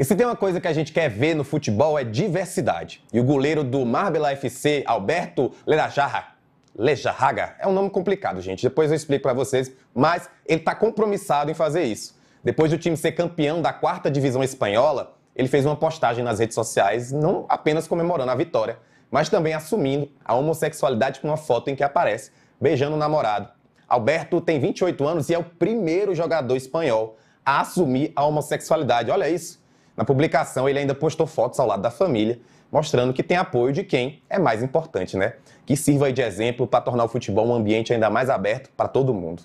E se tem uma coisa que a gente quer ver no futebol é diversidade. E o goleiro do Marbella FC, Alberto Lerajarra, Lejarraga, é um nome complicado, gente. Depois eu explico para vocês, mas ele está compromissado em fazer isso. Depois do time ser campeão da quarta divisão espanhola, ele fez uma postagem nas redes sociais, não apenas comemorando a vitória, mas também assumindo a homossexualidade com uma foto em que aparece beijando o namorado. Alberto tem 28 anos e é o primeiro jogador espanhol a assumir a homossexualidade. Olha isso. Na publicação, ele ainda postou fotos ao lado da família, mostrando que tem apoio de quem é mais importante, né? Que sirva de exemplo para tornar o futebol um ambiente ainda mais aberto para todo mundo.